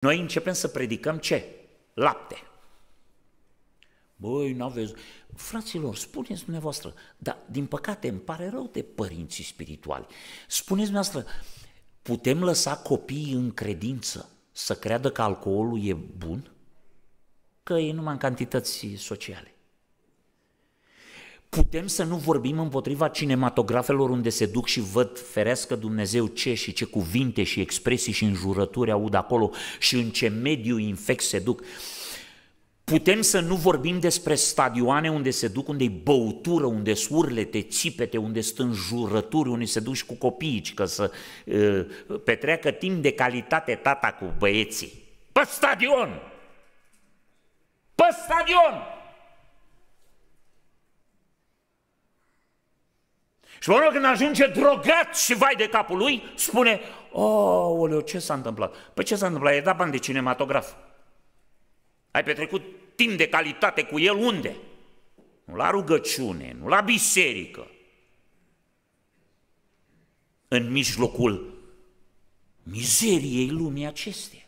Noi începem să predicăm ce? Lapte. Băi, nu aveți Fraților, spuneți dumneavoastră, dar din păcate îmi pare rău de părinții spirituali. Spuneți dumneavoastră, putem lăsa copiii în credință să creadă că alcoolul e bun? Că e numai în cantități sociale. Putem să nu vorbim împotriva cinematografelor unde se duc și văd ferească Dumnezeu ce și ce cuvinte și expresii și înjurături aud acolo și în ce mediu infect se duc. Putem să nu vorbim despre stadioane unde se duc, unde e băutură, unde sunt te țipete, unde sunt înjurături, unde se duci cu copiii, că să uh, petreacă timp de calitate tata cu băieții. Pe stadion! Pe stadion! Și până când ajunge drogat și vai de capul lui, spune, o, oleo, ce s-a întâmplat? Păi ce s-a întâmplat? Ai dat bani de cinematograf. Ai petrecut timp de calitate cu el unde? Nu la rugăciune, nu la biserică. În mijlocul mizeriei lumii acesteia.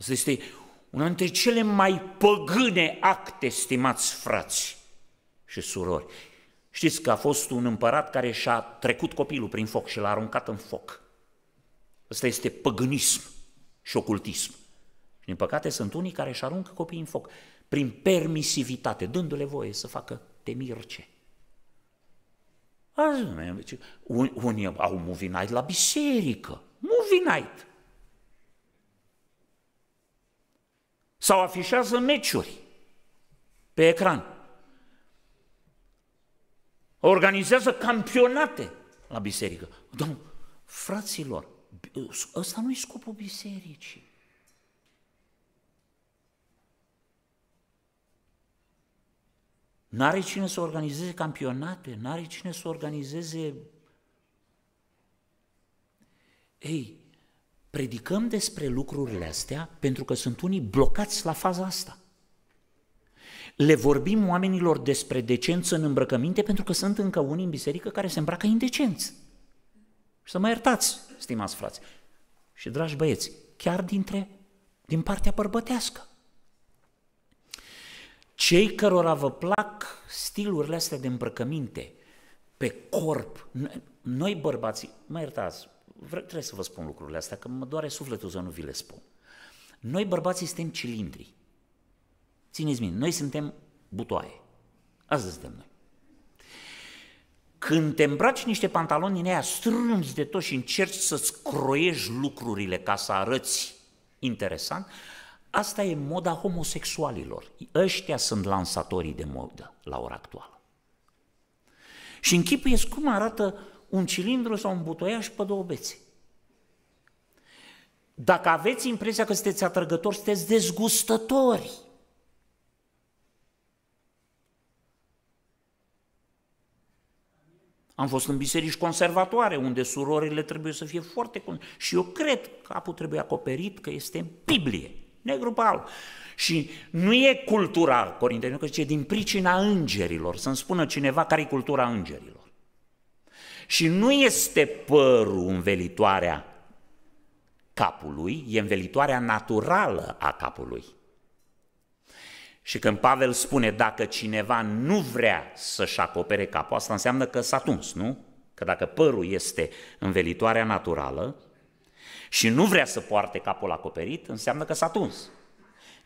Asta este una dintre cele mai păgâne acte, stimați frați și surori. Știți că a fost un împărat care și-a trecut copilul prin foc și l-a aruncat în foc. Ăsta este păgânism și ocultism. Și din păcate sunt unii care își aruncă copiii în foc prin permisivitate, dându-le voie să facă temirce. Azi, deci, unii au movie night la biserică. Movie night. Sau afișează meciuri pe ecran. Organizează campionate la biserică. Domnul, fraților, ăsta nu-i scopul bisericii. N-are cine să organizeze campionate, n-are cine să organizeze... Ei, predicăm despre lucrurile astea pentru că sunt unii blocați la faza asta. Le vorbim oamenilor despre decență în îmbrăcăminte pentru că sunt încă unii în biserică care se îmbracă indecenți. Și să mă iertați, stimați frați. Și dragi băieți, chiar dintre, din partea bărbătească. Cei cărora vă plac stilurile astea de îmbrăcăminte, pe corp, noi bărbații, mă iertați, trebuie să vă spun lucrurile astea, că mă doare sufletul să nu vi le spun. Noi bărbații suntem cilindri. Țineți minte, noi suntem butoaie. Asta suntem noi. Când te îmbraci niște pantaloni în aia strângi de tot și încerci să-ți croiești lucrurile ca să arăți interesant, asta e moda homosexualilor. Ăștia sunt lansatorii de modă la ora actuală. Și închipuiesc cum arată un cilindru sau un butoiaș pe două bețe. Dacă aveți impresia că sunteți atrăgători, sunteți dezgustători. Am fost în biserici conservatoare, unde surorile trebuie să fie foarte... Și eu cred că capul trebuie acoperit, că este în Biblie, negru pe alb. Și nu e cultura nu că zice din pricina îngerilor, să-mi spună cineva care e cultura îngerilor. Și nu este părul învelitoarea capului, e învelitoarea naturală a capului. Și când Pavel spune dacă cineva nu vrea să-și acopere capul, asta înseamnă că s-a tuns, nu? Că dacă părul este învelitoarea naturală și nu vrea să poarte capul acoperit, înseamnă că s-a tuns.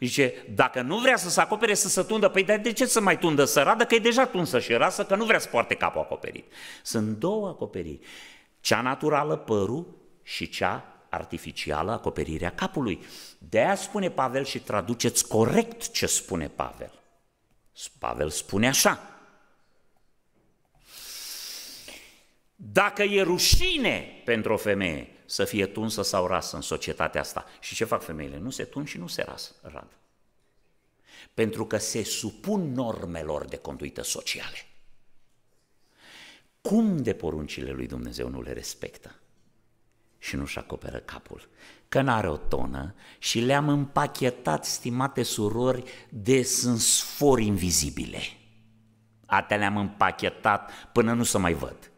Zice, dacă nu vrea să se acopere, să se tundă, păi de ce să mai tundă radă, că e deja tunsă și rasă, că nu vrea să poarte capul acoperit. Sunt două acoperiri, cea naturală, părul, și cea artificială, acoperirea capului. De aia spune Pavel și traduceți corect ce spune Pavel. Pavel spune așa. Dacă e rușine pentru o femeie să fie tunsă sau rasă în societatea asta, și ce fac femeile? Nu se tun și nu se ras, rad. Pentru că se supun normelor de conduită sociale. Cum de poruncile lui Dumnezeu nu le respectă? și nu-și acoperă capul, că n-are o tonă și le-am împachetat, stimate surori, de sunt sfori invizibile. Atea le-am împachetat până nu să mai văd.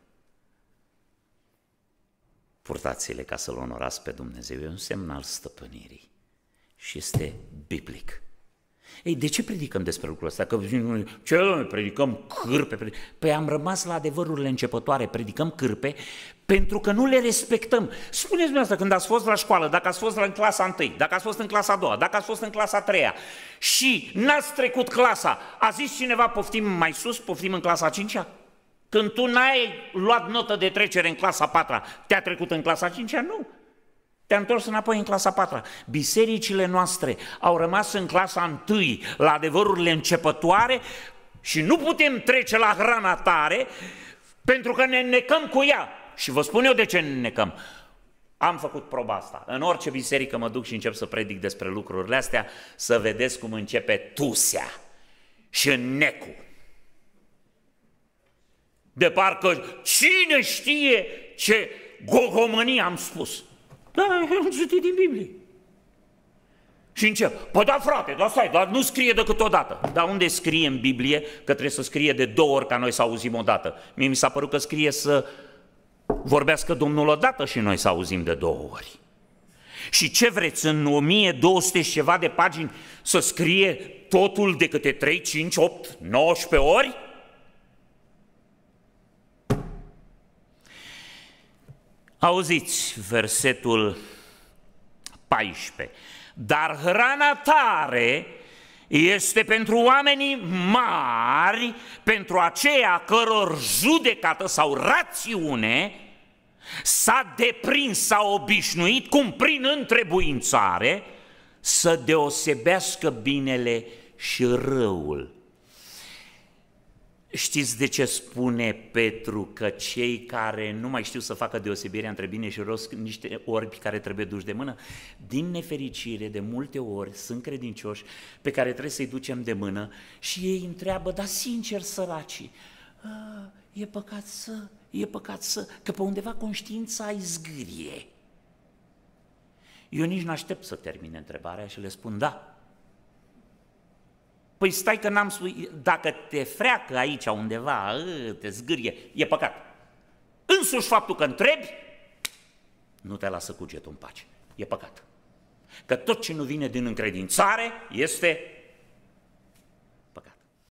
Purtați-le ca să-L onorați pe Dumnezeu, e un semn al stăpânirii și este biblic. Ei, de ce predicăm despre lucrul ăsta? Că ce predicăm cârpe? Predicăm. Păi am rămas la adevărurile începătoare, predicăm cârpe pentru că nu le respectăm. Spuneți-mi asta, când ați fost la școală, dacă ați fost în clasa 1, dacă ați fost în clasa 2, dacă ați fost în clasa 3 și n-ați trecut clasa, a zis cineva poftim mai sus, poftim în clasa 5 Când tu n-ai luat notă de trecere în clasa 4 te-a trecut în clasa 5 Nu. Te-am întors înapoi în clasa 4 Bisericile noastre au rămas în clasa 1 la adevărurile începătoare și nu putem trece la hrana tare pentru că ne necăm cu ea. Și vă spun eu de ce ne necăm. Am făcut proba asta. În orice biserică mă duc și încep să predic despre lucrurile astea, să vedeți cum începe tusea și necu. De parcă cine știe ce gogomânie am spus. Da, am citit din Biblie. Și încep, păi da frate, da stai, dar nu scrie decât o dată. Dar unde scrie în Biblie că trebuie să scrie de două ori ca noi să auzim o dată? Mie mi s-a părut că scrie să vorbească Domnul o dată și noi să auzim de două ori. Și ce vreți, în 1200 și ceva de pagini să scrie totul de câte 3, 5, 8, 19 ori? Auziți versetul 14. Dar hrana tare este pentru oamenii mari, pentru aceia căror judecată sau rațiune s-a deprins, s-a obișnuit, cum prin întrebuințare, să deosebească binele și răul. Știți de ce spune Petru că cei care nu mai știu să facă deosebirea între bine și rău, niște orbi care trebuie duși de mână? Din nefericire, de multe ori sunt credincioși pe care trebuie să-i ducem de mână și ei întreabă, dar sincer săracii, e păcat să, e păcat să, că pe undeva conștiința îi zgârie. Eu nici nu aștept să termine întrebarea și le spun da, Păi stai că n-am spus, dacă te freacă aici undeva, ă, te zgârie, e păcat. Însuși faptul că întrebi, nu te lasă cugetul în pace. E păcat. Că tot ce nu vine din încredințare este